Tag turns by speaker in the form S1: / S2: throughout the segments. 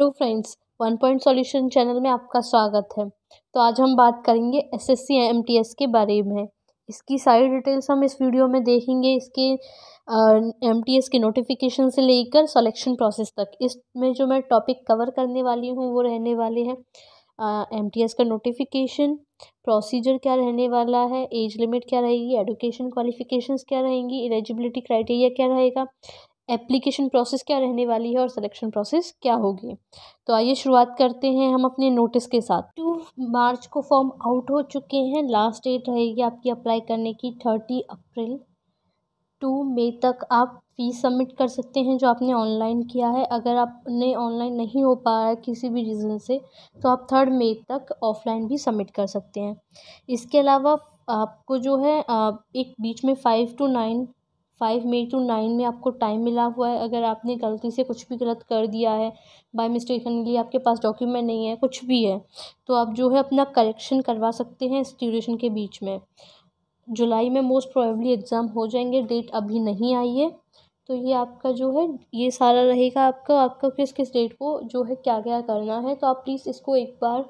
S1: hello friends one point solution channel में आपका स्वागत है तो आज हम बात करेंगे एसएससी एमटीएस के बारे में इसकी सारी डिटेल्स हम इस वीडियो में देखेंगे इसके एमटीएस के नोटिफिकेशन से लेकर सिलेक्शन प्रोसेस तक इसमें जो मैं टॉपिक कवर करने वाली हूँ वो रहने वाले हैं एम टी एस का नोटिफिकेशन प्रोसीजर क्या रहने वाला है एज लिमिट क्या रहेगी एडुकेशन क्वालिफिकेशंस क्या रहेंगी एलिजिबिलिटी क्राइटेरिया क्या रहेगा एप्लीकेशन प्रोसेस क्या रहने वाली है और सिलेक्शन प्रोसेस क्या होगी तो आइए शुरुआत करते हैं हम अपने नोटिस के साथ टू मार्च को फॉर्म आउट हो चुके हैं लास्ट डेट रहेगी आपकी अप्लाई करने की थर्टी अप्रैल टू मई तक आप फ़ीस सबमिट कर सकते हैं जो आपने ऑनलाइन किया है अगर आपने ऑनलाइन नहीं हो पा रहा है किसी भी रीज़न से तो आप थर्ड मई तक ऑफलाइन भी सबमिट कर सकते हैं इसके अलावा आपको जो है एक बीच में five two nine five May two nine में आपको टाइम मिला हुआ है अगर आपने गलती से कुछ भी गलत कर दिया है बाय लिए आपके पास डॉक्यूमेंट नहीं है कुछ भी है तो आप जो है अपना करेक्शन करवा सकते हैं इस ड्यूरेशन के बीच में जुलाई में मोस्ट प्रोबेबली एग्ज़ाम हो जाएंगे डेट अभी नहीं आई है तो ये आपका जो है ये सारा रहेगा आपका आपका किस किस डेट को जो है क्या क्या करना है तो आप प्लीज़ इसको एक बार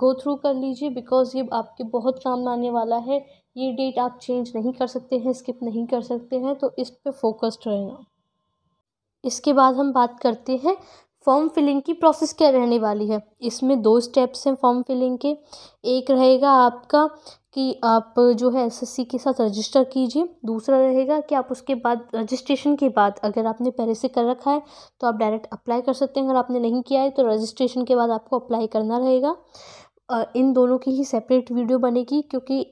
S1: गो थ्रू कर लीजिए बिकॉज़ ये आपके बहुत काम आने वाला है ये डेट आप चेंज नहीं कर सकते हैं स्किप नहीं कर सकते हैं तो इस पे फोकस्ड रहना इसके बाद हम बात करते हैं फॉर्म फिलिंग की प्रोसेस क्या रहने वाली है इसमें दो स्टेप्स हैं फॉर्म फिलिंग के एक रहेगा आपका कि आप जो है एसएससी के साथ रजिस्टर कीजिए दूसरा रहेगा कि आप उसके बाद रजिस्ट्रेशन के बाद अगर आपने पहले से कर रखा है तो आप डायरेक्ट अप्लाई कर सकते हैं अगर आपने नहीं किया है तो रजिस्ट्रेशन के बाद आपको अप्लाई करना रहेगा इन दोनों की ही सेपरेट वीडियो बनेगी क्योंकि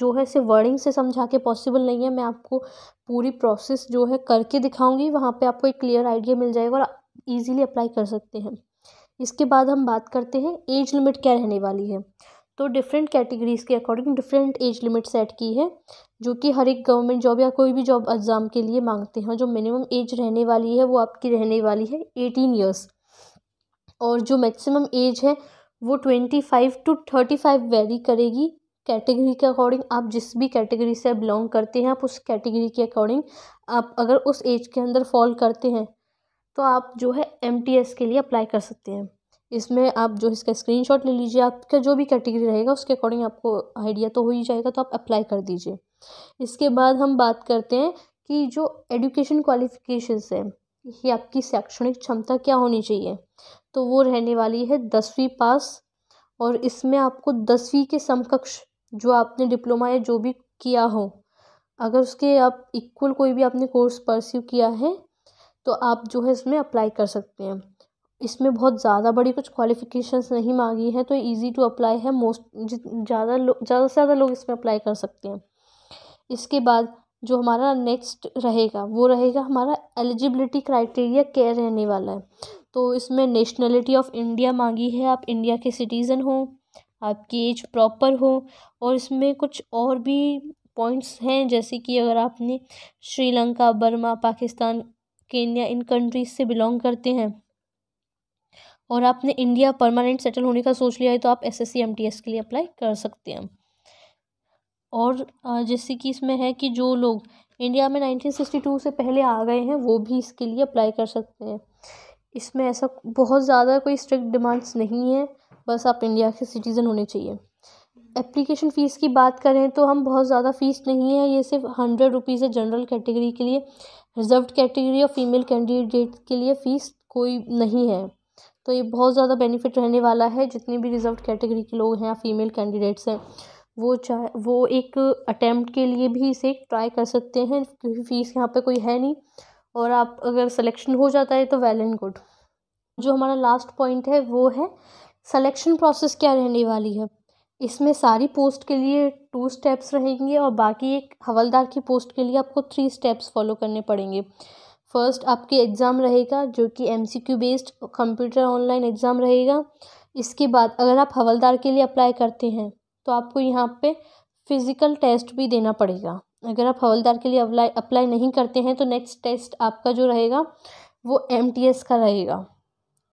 S1: जो है सिर्फ वर्डिंग से समझा के पॉसिबल नहीं है मैं आपको पूरी प्रोसेस जो है करके दिखाऊंगी वहाँ पे आपको एक क्लियर आइडिया मिल जाएगा और ईज़िली अप्लाई कर सकते हैं इसके बाद हम बात करते हैं एज लिमिट क्या रहने वाली है तो डिफरेंट कैटेगरीज़ के according different age limit set की है जो कि हर एक गवर्नमेंट जॉब या कोई भी जॉब एग्ज़ाम के लिए मांगते हैं जो मिनिमम एज रहने वाली है वो आपकी रहने वाली है एटीन ईयर्स और जो मैक्सिमम एज है वो twenty five to thirty five vary करेगी कैटेगरी के अकॉर्डिंग आप जिस भी कैटेगरी से बिलोंग करते हैं आप उस कैटेगरी के अकॉर्डिंग आप अगर उस एज के अंदर फॉल करते हैं तो आप जो है एम के लिए अप्लाई कर सकते हैं इसमें आप जो इसका स्क्रीन ले लीजिए आपका जो भी कैटेगरी रहेगा उसके अकॉर्डिंग आपको आइडिया तो हो ही जाएगा तो आप अप्लाई कर दीजिए इसके बाद हम बात करते हैं कि जो एडुकेशन क्वालिफिकेशंस है ये आपकी शैक्षणिक क्षमता क्या होनी चाहिए तो वो रहने वाली है दसवीं पास और इसमें आपको दसवीं के समकक्ष जो आपने डिप्लोमा या जो भी किया हो अगर उसके आप इक्वल कोई भी आपने कोर्स परस्यू किया है तो आप जो है इसमें अप्लाई कर सकते हैं इसमें बहुत ज़्यादा बड़ी कुछ क्वालिफ़िकेशंस नहीं मांगी तो है तो इजी टू अप्लाई है मोस्ट ज़्यादा लोग ज़्यादा से ज़्यादा लोग इसमें अप्लाई कर सकते हैं इसके बाद जो हमारा नेक्स्ट रहेगा वो रहेगा हमारा एलिजिबिलिटी क्राइटेरिया क्या रहने वाला है तो इसमें नेशनलिटी ऑफ इंडिया मांगी है आप इंडिया के सिटीज़न हो आपकी एज प्रॉपर हो और इसमें कुछ और भी पॉइंट्स हैं जैसे कि अगर आपने श्रीलंका बर्मा पाकिस्तान केन्या इन कंट्रीज से बिलोंग करते हैं और आपने इंडिया परमानेंट सेटल होने का सोच लिया है तो आप एस एस के लिए अप्लाई कर सकते हैं और जैसे कि इसमें है कि जो लोग इंडिया में 1962 से पहले आ गए हैं वो भी इसके लिए अप्लाई कर सकते हैं इसमें ऐसा बहुत ज़्यादा कोई स्ट्रिक्ट डिमांड्स नहीं है बस आप इंडिया के सिटीज़न होने चाहिए एप्लीकेशन फ़ीस की बात करें तो हम बहुत ज़्यादा फ़ीस नहीं है ये सिर्फ हंड्रेड रुपीज़ है जनरल कैटेगरी के लिए रिजर्व कैटेगरी और फीमेल कैंडिडेट के लिए फ़ीस कोई नहीं है तो ये बहुत ज़्यादा बेनिफिट रहने वाला है जितने भी रिजर्व कैटेगरी के लोग हैं या फीमेल कैंडिडेट्स हैं वो चाहे वो एक अटैम्प्ट के लिए भी इसे ट्राई कर सकते हैं क्योंकि फ़ीस यहाँ पर कोई है नहीं और आप अगर सिलेक्शन हो जाता है तो वेल एंड गुड जो हमारा लास्ट पॉइंट है वो है सिलेक्शन प्रोसेस क्या रहने वाली है इसमें सारी पोस्ट के लिए टू स्टेप्स रहेंगे और बाकी एक हवलदार की पोस्ट के लिए आपको थ्री स्टेप्स फॉलो करने पड़ेंगे फर्स्ट आपके एग्ज़ाम रहेगा जो कि एम बेस्ड कंप्यूटर ऑनलाइन एग्ज़ाम रहेगा इसके बाद अगर आप हवलदार के लिए अप्लाई करते हैं तो आपको यहाँ पे फिज़िकल टेस्ट भी देना पड़ेगा अगर आप हवलदार के लिए अप्लाई अप्लाई नहीं करते हैं तो नेक्स्ट टेस्ट आपका जो रहेगा वो एम का रहेगा